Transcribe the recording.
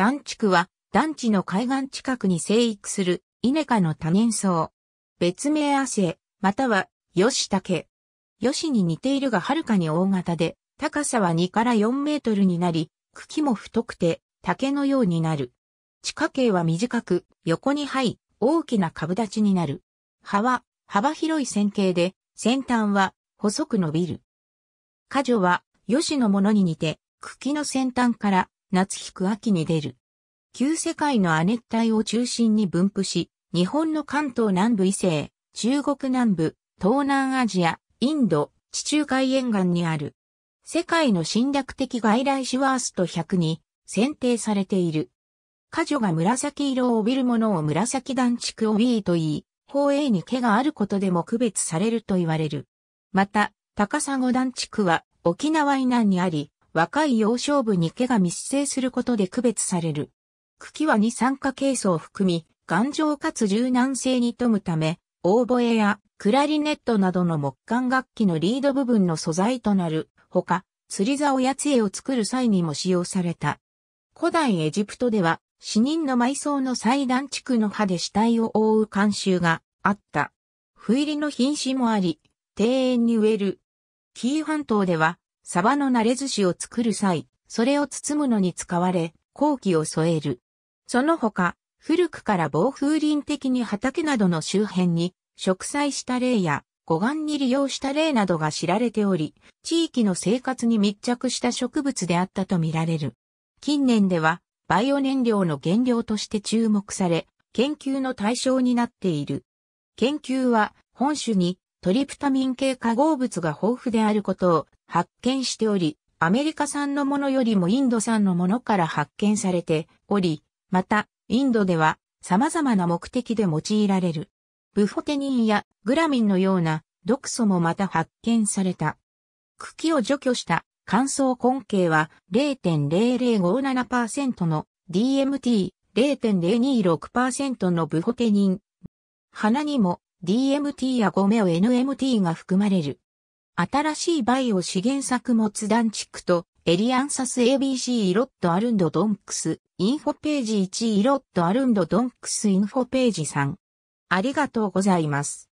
団地区は、団地の海岸近くに生育する、イネ科の多年草。別名汗、または、ヨシタケ。ヨシに似ているがはるかに大型で、高さは2から4メートルになり、茎も太くて、竹のようになる。地下茎は短く、横に這い、大きな株立ちになる。葉は、幅広い線形で、先端は、細く伸びる。果樹は、ヨシのものに似て、茎の先端から夏引く秋に出る。旧世界の亜熱帯を中心に分布し、日本の関東南部以西、中国南部、東南アジア、インド、地中海沿岸にある。世界の侵略的外来種ワースト100に選定されている。家女が紫色を帯びるものを紫団地区をビと言い、宝永に毛があることでも区別されると言われる。また、高砂団地区は沖縄以南にあり、若い幼少部に毛が密生することで区別される。茎は二酸化ケイ素を含み、頑丈かつ柔軟性に富むため、オーボエやクラリネットなどの木管楽器のリード部分の素材となるほか、釣り竿や杖を作る際にも使用された。古代エジプトでは、死人の埋葬の祭壇地区の葉で死体を覆う慣習があった。不入りの品種もあり、庭園に植える。紀伊半島では、サバの慣れ寿司を作る際、それを包むのに使われ、後期を添える。その他、古くから防風林的に畑などの周辺に、植栽した例や、護岸に利用した例などが知られており、地域の生活に密着した植物であったとみられる。近年では、バイオ燃料の原料として注目され、研究の対象になっている。研究は、本種にトリプタミン系化合物が豊富であることを発見しており、アメリカ産のものよりもインド産のものから発見されており、また、インドでは様々な目的で用いられる。ブフォテニンやグラミンのような毒素もまた発見された。茎を除去した乾燥根茎は0.0057%の DMT0.026% のブフォテニン。花にも DMT やゴメオ NMT が含まれる。新しいバイオ資源作物団地区と、エリアンサス ABC イロットアルンドドンクス、インフォページ1イロットアルンドドンクスインフォページ3。ありがとうございます。